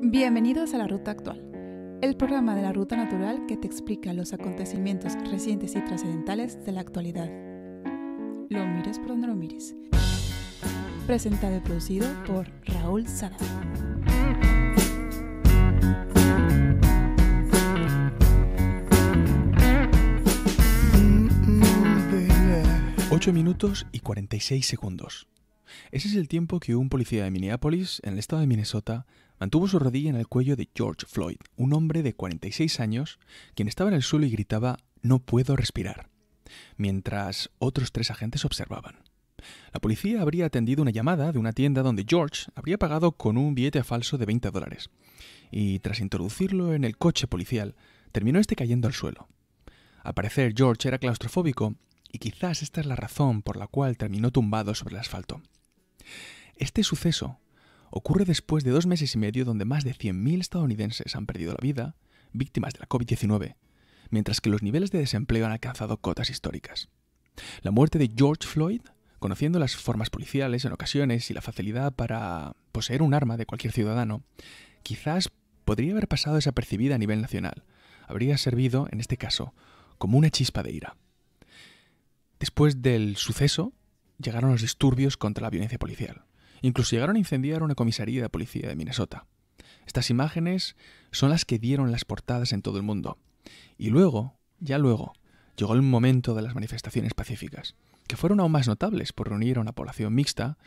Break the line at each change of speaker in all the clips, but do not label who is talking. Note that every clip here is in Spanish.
Bienvenidos a La Ruta Actual, el programa de la Ruta Natural que te explica los acontecimientos recientes y trascendentales de la actualidad. Lo mires por donde lo mires. Presentado y producido por Raúl Sada. Ocho minutos y 46 segundos. Ese es el tiempo que un policía de Minneapolis, en el estado de Minnesota, mantuvo su rodilla en el cuello de George Floyd, un hombre de 46 años, quien estaba en el suelo y gritaba No puedo respirar, mientras otros tres agentes observaban. La policía habría atendido una llamada de una tienda donde George habría pagado con un billete falso de 20 dólares, y tras introducirlo en el coche policial, terminó este cayendo al suelo. Al parecer, George era claustrofóbico, y quizás esta es la razón por la cual terminó tumbado sobre el asfalto. Este suceso ocurre después de dos meses y medio donde más de 100.000 estadounidenses han perdido la vida, víctimas de la COVID-19, mientras que los niveles de desempleo han alcanzado cotas históricas. La muerte de George Floyd, conociendo las formas policiales en ocasiones y la facilidad para poseer un arma de cualquier ciudadano, quizás podría haber pasado desapercibida a nivel nacional. Habría servido, en este caso, como una chispa de ira. Después del suceso, llegaron los disturbios contra la violencia policial. Incluso llegaron a incendiar una comisaría de policía de Minnesota. Estas imágenes son las que dieron las portadas en todo el mundo. Y luego, ya luego, llegó el momento de las manifestaciones pacíficas, que fueron aún más notables por reunir a una población mixta,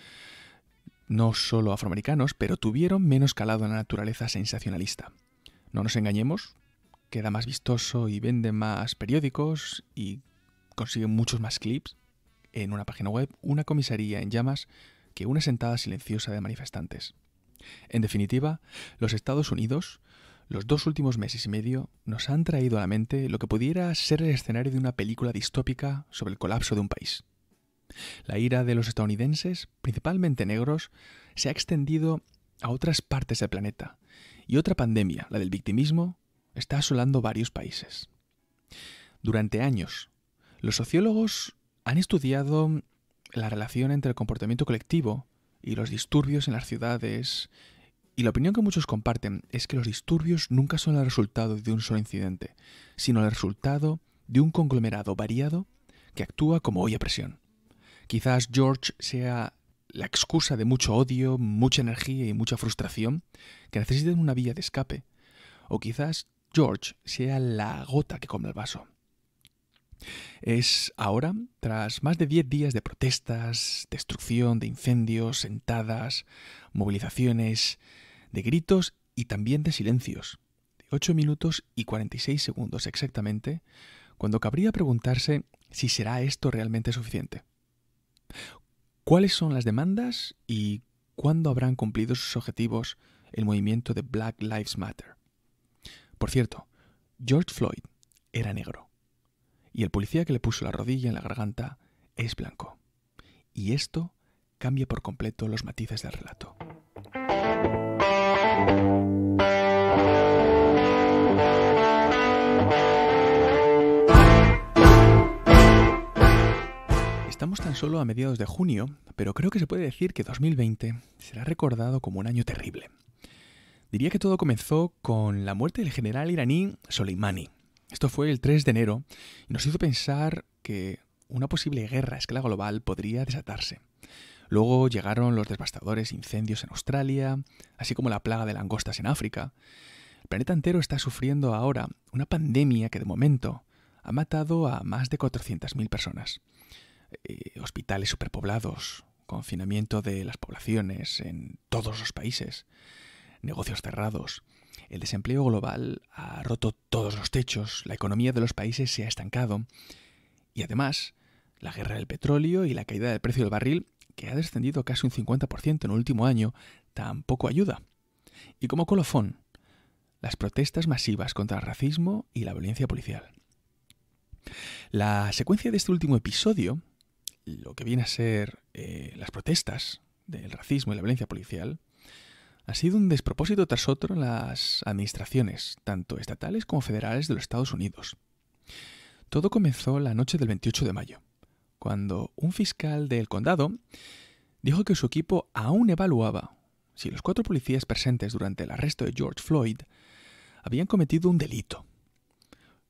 no solo afroamericanos, pero tuvieron menos calado en la naturaleza sensacionalista. No nos engañemos, queda más vistoso y vende más periódicos y consigue muchos más clips en una página web, una comisaría en llamas que una sentada silenciosa de manifestantes. En definitiva, los Estados Unidos, los dos últimos meses y medio, nos han traído a la mente lo que pudiera ser el escenario de una película distópica sobre el colapso de un país. La ira de los estadounidenses, principalmente negros, se ha extendido a otras partes del planeta, y otra pandemia, la del victimismo, está asolando varios países. Durante años, los sociólogos han estudiado la relación entre el comportamiento colectivo y los disturbios en las ciudades. Y la opinión que muchos comparten es que los disturbios nunca son el resultado de un solo incidente, sino el resultado de un conglomerado variado que actúa como olla a presión. Quizás George sea la excusa de mucho odio, mucha energía y mucha frustración que necesitan una vía de escape. O quizás George sea la gota que come el vaso. Es ahora, tras más de 10 días de protestas, destrucción, de incendios, sentadas, movilizaciones, de gritos y también de silencios, de 8 minutos y 46 segundos exactamente, cuando cabría preguntarse si será esto realmente suficiente. ¿Cuáles son las demandas y cuándo habrán cumplido sus objetivos el movimiento de Black Lives Matter? Por cierto, George Floyd era negro y el policía que le puso la rodilla en la garganta es blanco. Y esto cambia por completo los matices del relato. Estamos tan solo a mediados de junio, pero creo que se puede decir que 2020 será recordado como un año terrible. Diría que todo comenzó con la muerte del general iraní Soleimani, esto fue el 3 de enero y nos hizo pensar que una posible guerra a escala global podría desatarse. Luego llegaron los devastadores incendios en Australia, así como la plaga de langostas en África. El planeta entero está sufriendo ahora una pandemia que de momento ha matado a más de 400.000 personas. Eh, hospitales superpoblados, confinamiento de las poblaciones en todos los países, negocios cerrados, el desempleo global ha roto todos los techos, la economía de los países se ha estancado y además la guerra del petróleo y la caída del precio del barril, que ha descendido casi un 50% en el último año, tampoco ayuda. Y como colofón, las protestas masivas contra el racismo y la violencia policial. La secuencia de este último episodio, lo que viene a ser eh, las protestas del racismo y la violencia policial, ha sido un despropósito tras otro en las administraciones, tanto estatales como federales de los Estados Unidos. Todo comenzó la noche del 28 de mayo, cuando un fiscal del condado dijo que su equipo aún evaluaba si los cuatro policías presentes durante el arresto de George Floyd habían cometido un delito.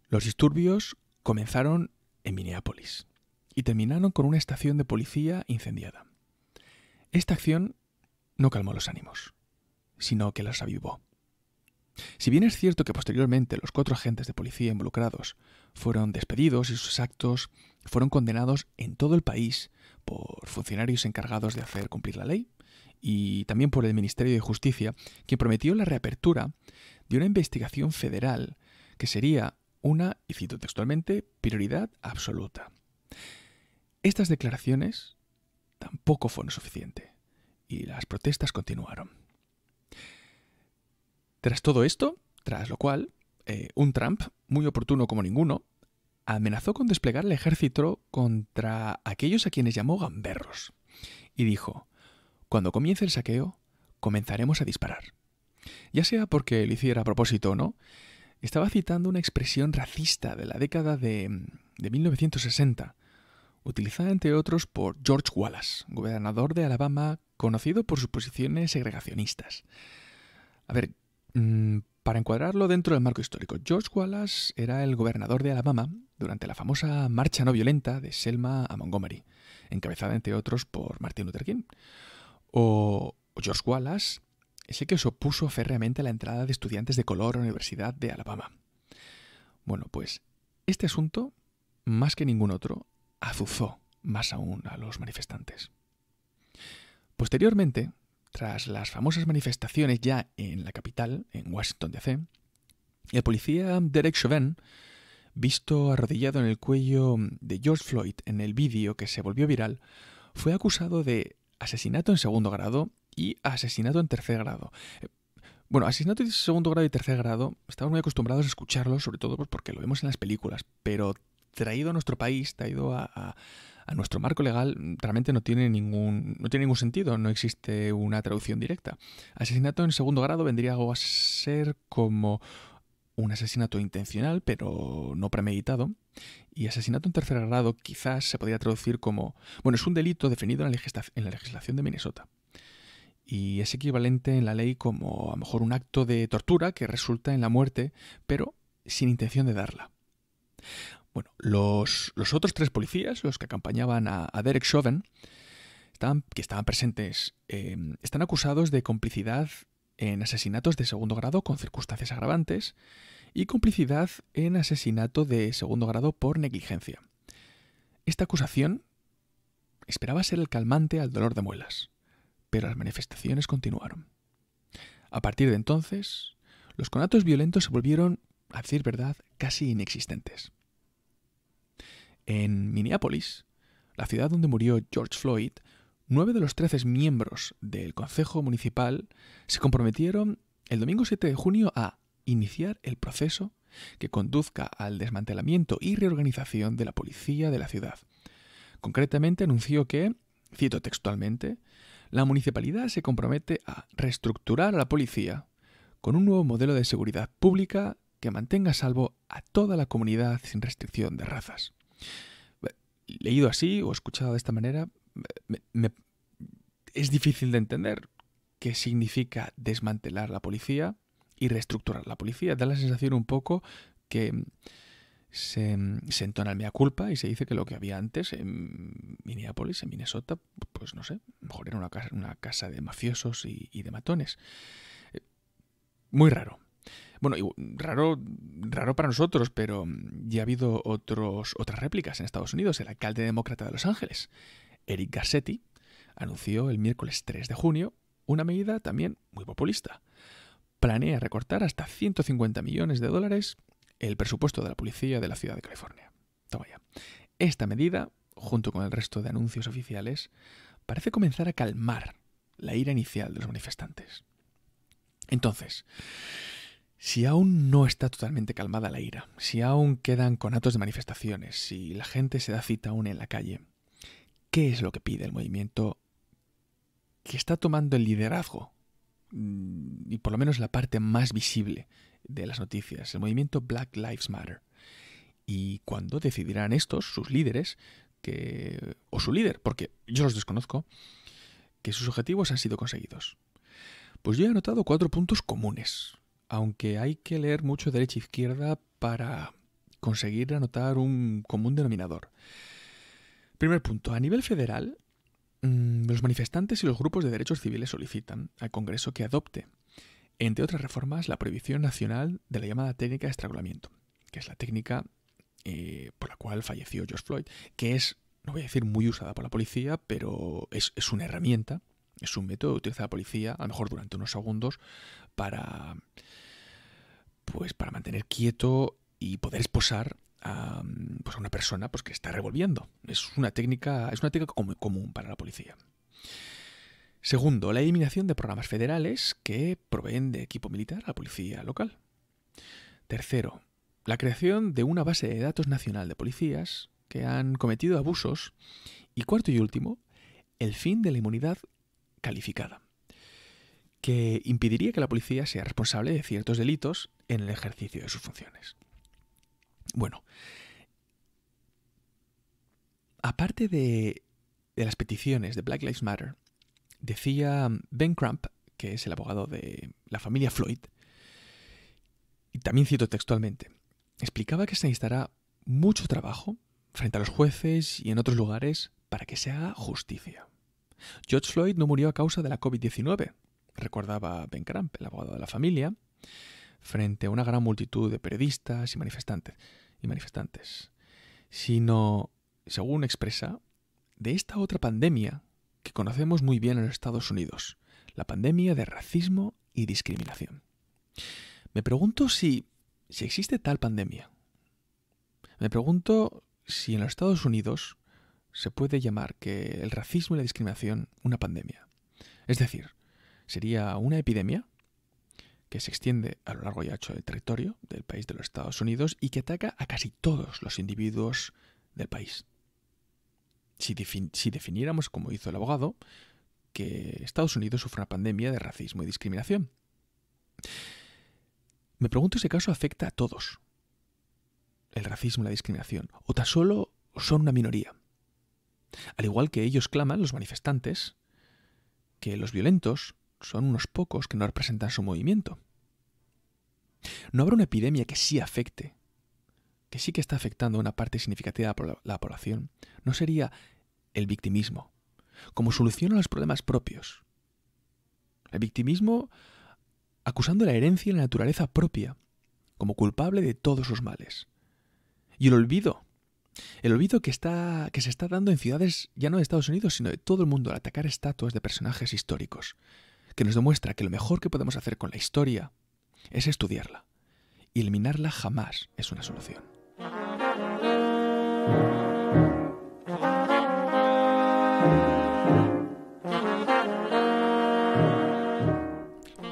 Los disturbios comenzaron en Minneapolis y terminaron con una estación de policía incendiada. Esta acción no calmó los ánimos sino que las avivó. Si bien es cierto que posteriormente los cuatro agentes de policía involucrados fueron despedidos y sus actos fueron condenados en todo el país por funcionarios encargados de hacer cumplir la ley y también por el Ministerio de Justicia, quien prometió la reapertura de una investigación federal que sería una, y cito textualmente, prioridad absoluta. Estas declaraciones tampoco fueron suficientes y las protestas continuaron. Tras todo esto, tras lo cual, eh, un Trump, muy oportuno como ninguno, amenazó con desplegar el ejército contra aquellos a quienes llamó gamberros, y dijo, cuando comience el saqueo, comenzaremos a disparar. Ya sea porque lo hiciera a propósito o no, estaba citando una expresión racista de la década de, de 1960, utilizada entre otros por George Wallace, gobernador de Alabama, conocido por sus posiciones segregacionistas. A ver, Mm, para encuadrarlo dentro del marco histórico, George Wallace era el gobernador de Alabama durante la famosa marcha no violenta de Selma a Montgomery, encabezada entre otros por Martin Luther King. O George Wallace es el que se opuso férreamente a la entrada de estudiantes de color a la Universidad de Alabama. Bueno, pues este asunto, más que ningún otro, azuzó más aún a los manifestantes. Posteriormente, tras las famosas manifestaciones ya en la capital, en Washington DC, el policía Derek Chauvin, visto arrodillado en el cuello de George Floyd en el vídeo que se volvió viral, fue acusado de asesinato en segundo grado y asesinato en tercer grado. Eh, bueno, asesinato en segundo grado y tercer grado, estamos muy acostumbrados a escucharlo, sobre todo pues, porque lo vemos en las películas, pero traído a nuestro país, traído a, a, a nuestro marco legal mm, realmente no tiene ningún, no tiene ningún sentido, no existe una traducción directa. Asesinato en segundo grado vendría a ser como un asesinato intencional, pero no premeditado. Y asesinato en tercer grado quizás se podría traducir como, bueno, es un delito definido en la, en la legislación de Minnesota. Y es equivalente en la ley como a lo mejor un acto de tortura que resulta en la muerte, pero sin intención de darla. Bueno, los, otros tres policías, los que acompañaban a, Derek Chauvin, que estaban presentes, em, están acusados de complicidad en asesinatos de segundo grado con circunstancias agravantes y complicidad en asesinato de segundo grado por negligencia. Esta acusación esperaba ser el calmante al dolor de muelas, pero las manifestaciones continuaron. A partir de entonces, los conatos violentos se volvieron, a decir verdad, casi inexistentes. En Minneapolis, la ciudad donde murió George Floyd, nueve de los trece miembros del Consejo Municipal se comprometieron el domingo 7 de junio a iniciar el proceso que conduzca al desmantelamiento y reorganización de la policía de la ciudad. Concretamente anunció que, cito textualmente, la municipalidad se compromete a reestructurar a la policía con un nuevo modelo de seguridad pública que mantenga salvo a toda la comunidad sin restricción de razas leído así o escuchado de esta manera, es difícil de entender qué significa desmantelar la policía y reestructurar la policía. Da la sensación un poco que mm, mm, se, entona el mea culpa y se dice que lo que había antes en Minneapolis, en Minnesota, pues no sé, mejor era una casa, una casa de mafiosos y de matones. Eh, muy raro, bueno, raro, raro para nosotros, pero mm, ya ha habido otros, otras réplicas en Estados Unidos. El alcalde demócrata de Los Ángeles, Eric Garcetti, anunció el miércoles 3 de junio una medida también muy populista. Planea recortar hasta 150 millones de dólares el presupuesto de la policía de la ciudad de California. Esta medida, junto con el resto de anuncios oficiales, parece comenzar a calmar la ira inicial de los manifestantes. Entonces, si aún no está totalmente calmada la ira, si aún quedan conatos de manifestaciones, si la gente se da cita aún en la calle, ¿qué es lo que pide el movimiento que está tomando el liderazgo? Mm, y por lo menos la parte más visible de las noticias, el movimiento Black Lives Matter. Y cuando decidirán estos, sus líderes, que, o su líder, porque yo los desconozco, que sus objetivos han sido conseguidos. Pues yo he anotado cuatro puntos comunes aunque hay que leer mucho derecha-izquierda para conseguir anotar un común denominador. Primer punto, a nivel federal, mm, los manifestantes y los grupos de derechos civiles solicitan al Congreso que adopte, entre otras reformas, la prohibición nacional de la llamada técnica de estrangulamiento, que es la técnica eh, por la cual falleció George Floyd, que es, no voy a decir muy usada por la policía, pero es, es una herramienta es un método que utiliza la policía, a lo mejor durante unos segundos, para, pues, para mantener quieto y poder esposar a, pues, una persona pues, que está revolviendo. Es una técnica, es una técnica común para la policía. Segundo, la eliminación de programas federales que proveen de equipo militar a la policía local. Tercero, la creación de una base de datos nacional de policías que han cometido abusos. Y cuarto y último, el fin de la inmunidad calificada, que impediría que la policía sea responsable de ciertos delitos en el ejercicio de sus funciones. Bueno, aparte de, las peticiones de Black Lives Matter, decía Ben Crump, que es el abogado de la familia Floyd, y también cito textualmente, explicaba que se necesitará mucho trabajo frente a los jueces y en otros lugares para que se haga justicia. George Floyd no murió a causa de la COVID-19, recordaba Ben Cramp, el abogado de la familia, frente a una gran multitud de periodistas y manifestantes, y manifestantes sino, según expresa, de esta otra pandemia que conocemos muy bien en los Estados Unidos, la pandemia de racismo y discriminación. Me pregunto si existe tal pandemia. Me pregunto si en los Estados Unidos se puede llamar que el racismo y la discriminación una pandemia. Es decir, sería una epidemia que se extiende a lo largo y ancho del territorio del país de los Estados Unidos y que ataca a casi todos los individuos del país. Si, si definiéramos, como hizo el abogado, que Estados Unidos sufre una pandemia de racismo y discriminación. Me pregunto si caso afecta a todos el racismo y la discriminación, o tan solo son una minoría. Al igual que ellos claman, los manifestantes, que los violentos son unos pocos que no representan su movimiento. No habrá una epidemia que sí afecte, que sí que está afectando a una parte significativa de la población. No sería el victimismo, como solución a los problemas propios. El victimismo acusando la herencia y la naturaleza propia como culpable de todos los males. Y el olvido el olvido que, está, que se está dando en ciudades ya no de Estados Unidos, sino de todo el mundo al atacar estatuas de personajes históricos, que nos demuestra que lo mejor que podemos hacer con la historia es estudiarla. Y eliminarla jamás es una solución.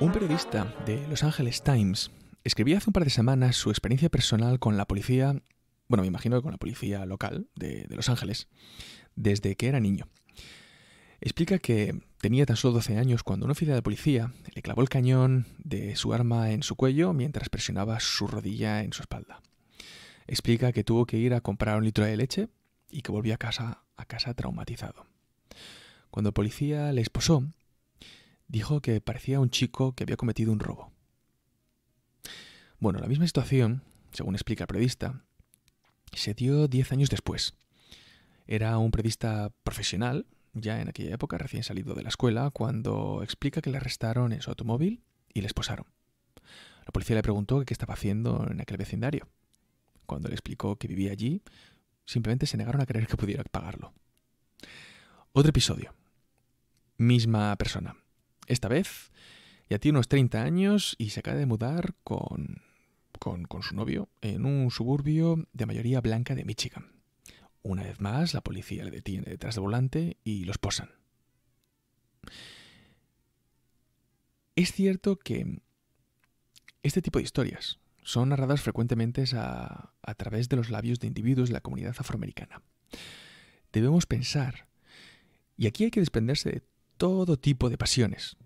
Un periodista de Los Angeles Times escribía hace un par de semanas su experiencia personal con la policía bueno, me imagino que con la policía local de, Los Ángeles, desde que era niño. Explica que tenía tan solo 12 años cuando un oficial de policía le clavó el cañón de su arma en su cuello mientras presionaba su rodilla en su espalda. Explica que tuvo que ir a comprar un litro de leche y que volvió a casa, a casa traumatizado. Cuando el policía le esposó, dijo que parecía un chico que había cometido un robo. Bueno, la misma situación, según explica el periodista, se dio 10 años después. Era un periodista profesional, ya en aquella época, recién salido de la escuela, cuando explica que le arrestaron en su automóvil y le esposaron. La policía le preguntó qué estaba haciendo en aquel vecindario. Cuando le explicó que vivía allí, simplemente se negaron a creer que pudiera pagarlo. Otro episodio. Misma persona. Esta vez ya tiene unos 30 años y se acaba de mudar con con, su novio en un suburbio de mayoría blanca de Michigan. Una vez más, la policía le detiene detrás del volante y los posan. Es cierto que este tipo de historias son narradas frecuentemente a, a través de los labios de individuos de la comunidad afroamericana. Debemos pensar, y aquí hay que desprenderse de todo tipo de pasiones,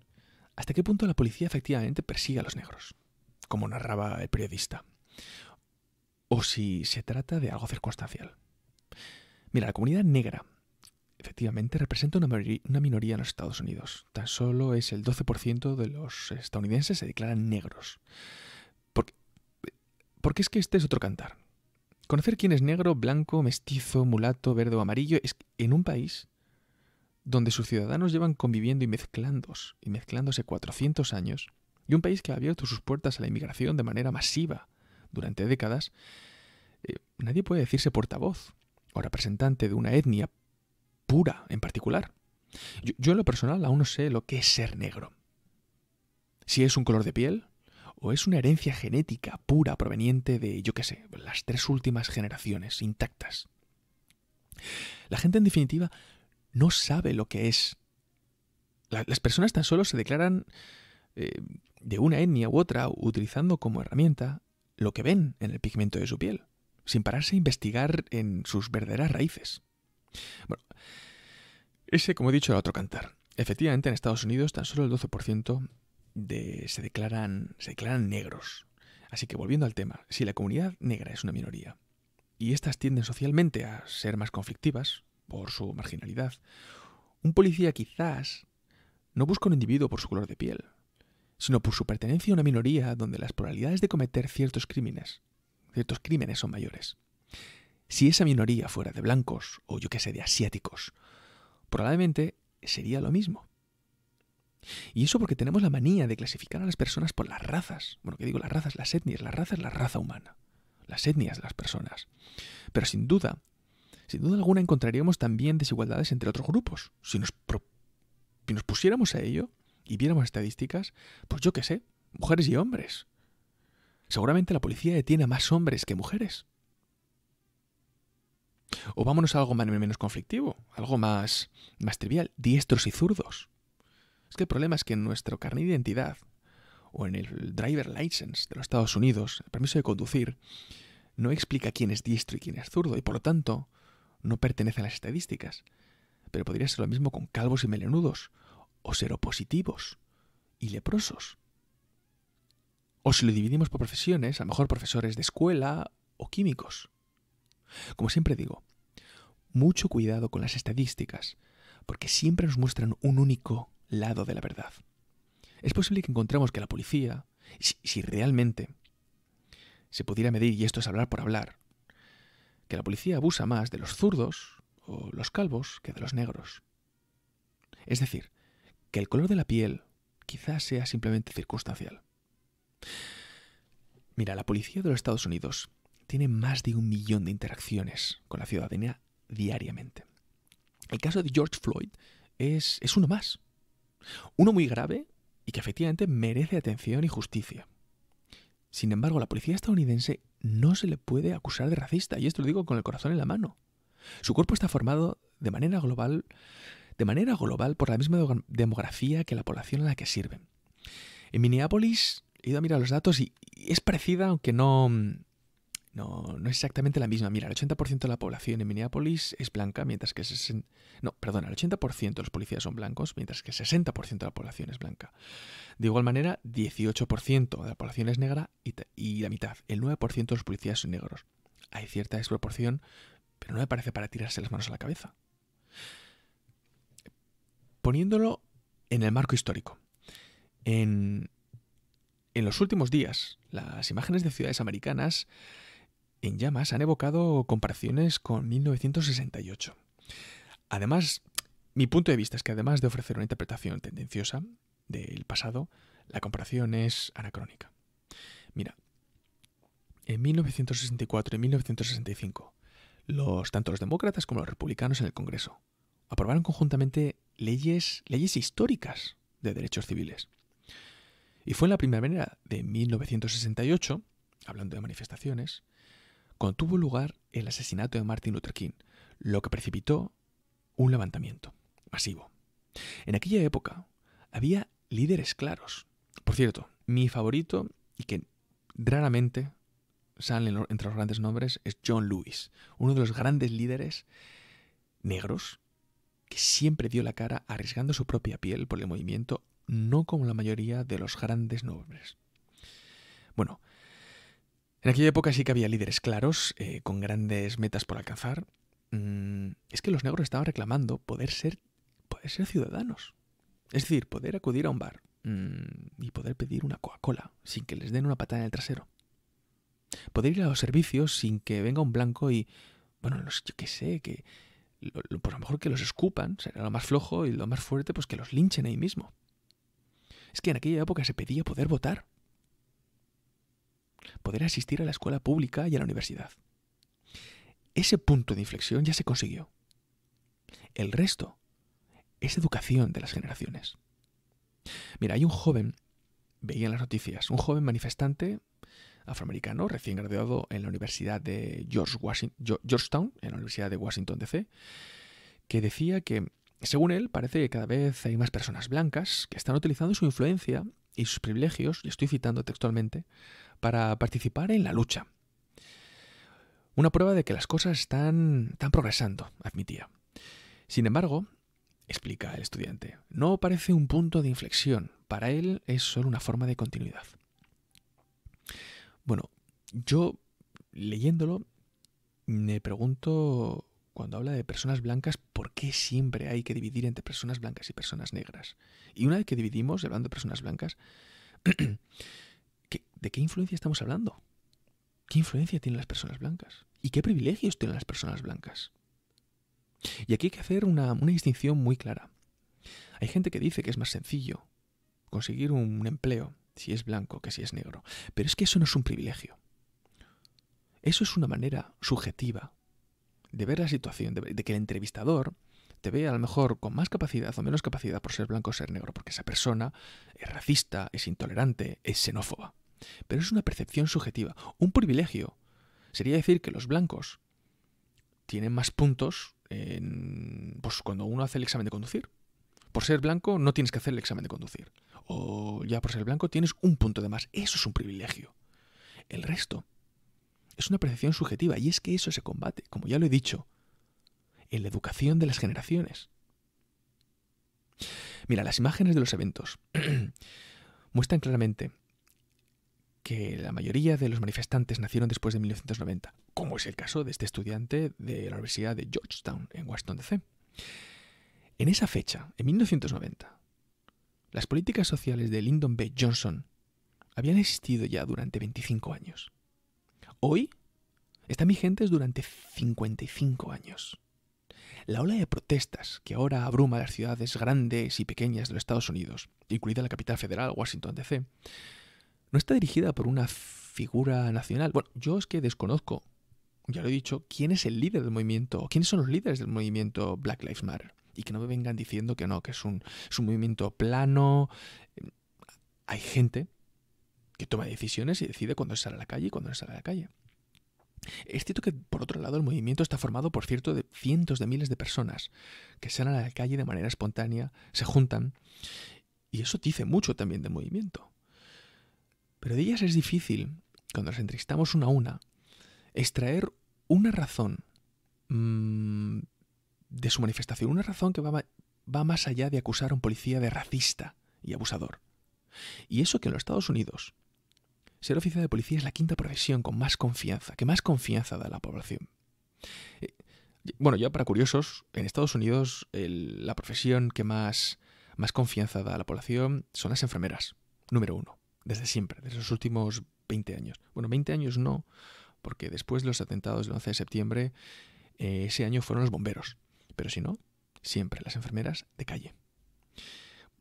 hasta qué punto la policía efectivamente persigue a los negros como narraba el periodista, o si se trata de algo circunstancial. Mira, la comunidad negra efectivamente representa una, minoría en los Estados Unidos. Tan solo es el 12% de los estadounidenses se declaran negros. Porque, es que este es otro cantar. Conocer quién es negro, blanco, mestizo, mulato, verde o amarillo es en un país donde sus ciudadanos llevan conviviendo y, mezclándose, y mezclándose 400 años, y un país que ha abierto sus puertas a la inmigración de manera masiva durante décadas, eh, nadie puede decirse portavoz o representante de una etnia pura en particular. Yo, en lo personal aún no sé lo que es ser negro. Si es un color de piel, o es una herencia genética pura proveniente de, yo qué sé, las tres últimas generaciones intactas. La gente, en definitiva, no sabe lo que es. las personas tan solo se declaran eh, de una etnia u otra utilizando como herramienta lo que ven en el pigmento de su piel, sin pararse a investigar en sus verdaderas raíces. ese, como he dicho, era otro cantar. Efectivamente, en Estados Unidos tan solo el 12% de, se, declaran, se declaran negros. Así que volviendo al tema, si la comunidad negra es una minoría y estas tienden socialmente a ser más conflictivas por su marginalidad, un policía quizás no busca un individuo por su color de piel, sino por su pertenencia a una minoría donde las probabilidades de cometer ciertos crímenes, ciertos crímenes son mayores. Si esa minoría fuera de blancos o yo qué sé, de asiáticos, probablemente sería lo mismo. Y eso porque tenemos la manía de clasificar a las personas por las razas. Bueno, que digo las razas, las etnias, la raza es la raza humana, las etnias las personas. Pero sin duda, sin duda alguna encontraríamos también desigualdades entre otros grupos. Si nos, si nos pusiéramos a ello, y viéramos estadísticas, pues yo qué sé, mujeres y hombres. Seguramente la policía detiene a más hombres que mujeres. O vámonos a algo menos conflictivo, algo más, más trivial, diestros y zurdos. Es que el problema es que en nuestro carnet de identidad, o en el driver license de los Estados Unidos, el permiso de conducir, no explica quién es diestro y quién es zurdo, y por lo tanto no pertenece a las estadísticas. Pero podría ser lo mismo con calvos y melenudos, o opositivos... y leprosos. O si lo dividimos por profesiones, a lo mejor profesores de escuela o químicos. Como siempre digo, mucho cuidado con las estadísticas, porque siempre nos muestran un único lado de la verdad. Es posible que encontremos que la policía, si realmente se pudiera medir, y esto es hablar por hablar, que la policía abusa más de los zurdos o los calvos que de los negros. Es decir, que el color de la piel quizás sea simplemente circunstancial. Mira, la policía de los Estados Unidos tiene más de un millón de interacciones con la ciudadanía diariamente. El caso de George Floyd es, es uno más. Uno muy grave y que efectivamente merece atención y justicia. Sin embargo, la policía estadounidense no se le puede acusar de racista, y esto lo digo con el corazón en la mano. Su cuerpo está formado de manera global de manera global por la misma demografía que la población a la que sirven. En Minneapolis he ido a mirar los datos y, es parecida, aunque mm, no, no, es exactamente la misma. Mira, el 80% de la población en Minneapolis es blanca, mientras que... No, el 80% de los policías son blancos, mientras que el 60% de la población es blanca. De igual manera, 18% de la población es negra y, y la mitad, el 9% de los policías son negros. Hay cierta desproporción, pero no me parece para tirarse las manos a la cabeza poniéndolo en el marco histórico. En, los últimos días, las imágenes de ciudades americanas en llamas han evocado comparaciones con 1968. Además, mi punto de vista es que además de ofrecer una interpretación tendenciosa del pasado, la comparación es anacrónica. Mira, en 1964 y 1965, los, tanto los demócratas como los republicanos en el Congreso aprobaron conjuntamente leyes, leyes históricas de derechos civiles. Y fue en la primavera de 1968, hablando de manifestaciones, cuando tuvo lugar el asesinato de Martin Luther King, lo que precipitó un levantamiento masivo. En aquella época había líderes claros. Por cierto, mi favorito, y que raramente sale entre los grandes nombres, es John Lewis, uno de los grandes líderes negros siempre dio la cara arriesgando su propia piel por el movimiento, no como la mayoría de los grandes nobles. Bueno, en aquella época sí que había líderes claros, eh, con grandes metas por alcanzar. Mm, es que los negros estaban reclamando poder ser, poder ser ciudadanos. Es decir, poder acudir a un bar mm, y poder pedir una Coca-Cola sin que les den una patada en el trasero. Poder ir a los servicios sin que venga un blanco y, bueno, los, yo qué sé, que, por pues a lo mejor que los escupan, será lo más flojo y lo más fuerte, pues que los linchen ahí mismo. Es que en aquella época se pedía poder votar, poder asistir a la escuela pública y a la universidad. Ese punto de inflexión ya se consiguió. El resto es educación de las generaciones. Mira, hay un joven, veía en las noticias, un joven manifestante afroamericano recién graduado en la Universidad de Georgetown, en la Universidad de Washington DC, que decía que, según él, parece que cada vez hay más personas blancas que están utilizando su influencia y sus privilegios, y estoy citando textualmente, para participar en la lucha. Una prueba de que las cosas están, están progresando, admitía. Sin embargo, explica el estudiante, no parece un punto de inflexión, para él es solo una forma de continuidad. Bueno, yo leyéndolo me pregunto cuando habla de personas blancas por qué siempre hay que dividir entre personas blancas y personas negras. Y una vez que dividimos, hablando de personas blancas, ¿de qué influencia estamos hablando? ¿Qué influencia tienen las personas blancas? ¿Y qué privilegios tienen las personas blancas? Y aquí hay que hacer una, una distinción muy clara. Hay gente que dice que es más sencillo conseguir un empleo si es blanco, que si es negro. Pero es que eso no es un privilegio. Eso es una manera subjetiva de ver la situación, de, que el entrevistador te vea a lo mejor con más capacidad o menos capacidad por ser blanco o ser negro, porque esa persona es racista, es intolerante, es xenófoba. Pero es una percepción subjetiva. Un privilegio sería decir que los blancos tienen más puntos en, pues, cuando uno hace el examen de conducir, por ser blanco no tienes que hacer el examen de conducir. O ya por ser blanco tienes un punto de más. Eso es un privilegio. El resto es una percepción subjetiva y es que eso se combate, como ya lo he dicho, en la educación de las generaciones. Mira, las imágenes de los eventos muestran claramente que la mayoría de los manifestantes nacieron después de 1990, como es el caso de este estudiante de la Universidad de Georgetown, en Washington, D.C. En esa fecha, en 1990, las políticas sociales de Lyndon B. Johnson habían existido ya durante 25 años. Hoy están vigentes durante 55 años. La ola de protestas que ahora abruma las ciudades grandes y pequeñas de los Estados Unidos, incluida la capital federal, Washington, D.C., no está dirigida por una figura nacional. Bueno, yo es que desconozco, ya lo he dicho, quién es el líder del movimiento, o quiénes son los líderes del movimiento Black Lives Matter y que no me vengan diciendo que no, que es un, movimiento plano. Hay gente que toma decisiones y decide cuándo sale a la calle y cuándo no sale a la calle. Es cierto que, por otro lado, el movimiento está formado, por cierto, de cientos de miles de personas que salen a la calle de manera espontánea, se juntan, y eso dice mucho también del movimiento. Pero de ellas es difícil, cuando nos entrevistamos una a una, extraer una razón mm, de su manifestación, una razón que va, va más allá de acusar a un policía de racista y abusador. Y eso que en los Estados Unidos, ser oficial de policía es la quinta profesión con más confianza, que más confianza da a la población. Eh, bueno, ya para curiosos, en Estados Unidos la profesión que más, más confianza da a la población son las enfermeras, número uno, desde siempre, desde los últimos 20 años. Bueno, 20 años no, porque después de los atentados del 11 de septiembre, eh, ese año fueron los bomberos. Pero si no, siempre las enfermeras de calle.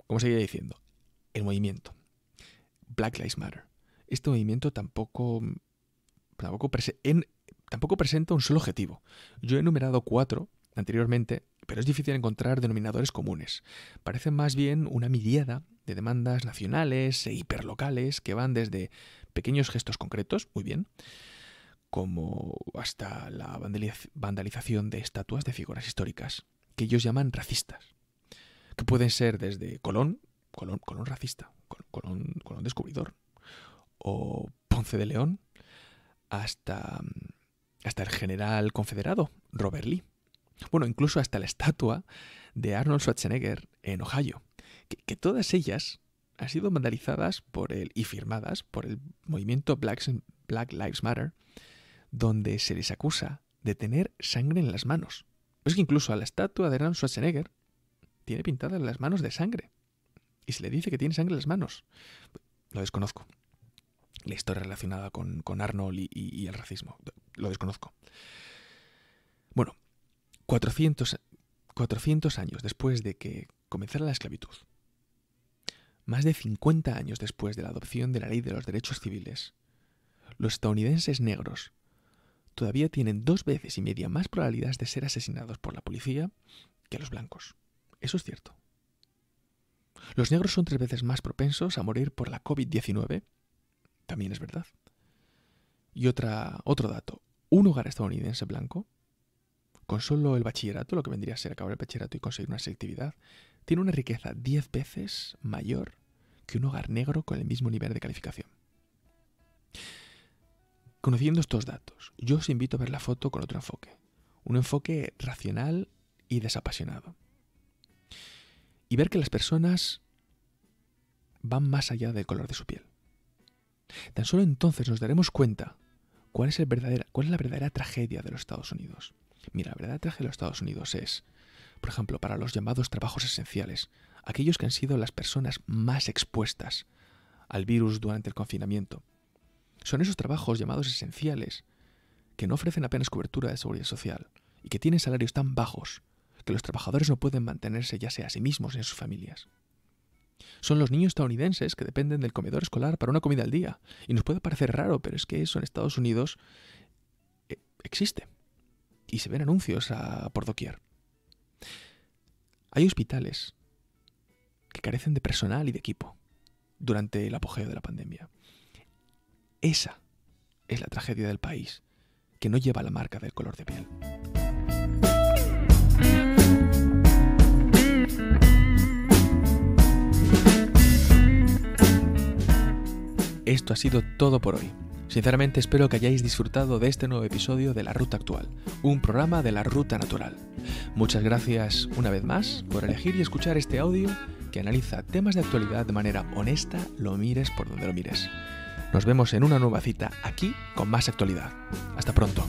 Como seguía diciendo, el movimiento. Black Lives Matter. Este movimiento tampoco, tampoco, presenta un solo objetivo. Yo he enumerado cuatro anteriormente, pero es difícil encontrar denominadores comunes. Parece más bien una miriada de demandas nacionales e hiperlocales que van desde pequeños gestos concretos, muy bien, como hasta la vandalización de estatuas de figuras históricas, que ellos llaman racistas, que pueden ser desde Colón, Colón, Colón racista, Colón, Colón descubridor, o Ponce de León, hasta, hasta el general confederado, Robert Lee. Bueno, incluso hasta la estatua de Arnold Schwarzenegger en Ohio, que, todas ellas han sido vandalizadas por el, y firmadas por el movimiento Black Lives Matter, donde se les acusa de tener sangre en las manos. Es que incluso a la estatua de Arnold Schwarzenegger tiene pintadas las manos de sangre. Y se le dice que tiene sangre en las manos. Lo desconozco. La historia relacionada con, con Arnold y, el racismo. Lo desconozco. Bueno, 400, 400 años después de que comenzara la esclavitud, más de 50 años después de la adopción de la ley de los derechos civiles, los estadounidenses negros todavía tienen dos veces y media más probabilidades de ser asesinados por la policía que los blancos. Eso es cierto. Los negros son tres veces más propensos a morir por la COVID-19. También es verdad. Y otra, otro dato. Un hogar estadounidense blanco, con solo el bachillerato, lo que vendría a ser acabar el bachillerato y conseguir una selectividad, tiene una riqueza diez veces mayor que un hogar negro con el mismo nivel de calificación. Conociendo estos datos, yo os invito a ver la foto con otro enfoque, un enfoque racional y desapasionado. Y ver que las personas van más allá del color de su piel. Tan solo entonces nos daremos cuenta cuál es, la verdadera tragedia de los Estados Unidos. Mira, la verdadera tragedia de los Estados Unidos es, por ejemplo, para los llamados trabajos esenciales, aquellos que han sido las personas más expuestas al virus durante el confinamiento, son esos trabajos llamados esenciales que no ofrecen apenas cobertura de seguridad social y que tienen salarios tan bajos que los trabajadores no pueden mantenerse ya sea a sí mismos ni a sus familias. Son los niños estadounidenses que dependen del comedor escolar para una comida al día. Y nos puede parecer raro, pero es que eso en Estados Unidos eh, existe. Y se ven anuncios a por doquier. Hay hospitales que carecen de personal y de equipo durante el apogeo de la pandemia. Esa es la tragedia del país, que no lleva la marca del color de piel. Esto ha sido todo por hoy. Sinceramente espero que hayáis disfrutado de este nuevo episodio de La Ruta Actual, un programa de la Ruta Natural. Muchas gracias una vez más por elegir y escuchar este audio que analiza temas de actualidad de manera honesta, lo mires por donde lo mires. Nos vemos en una nueva cita aquí con más actualidad. Hasta pronto.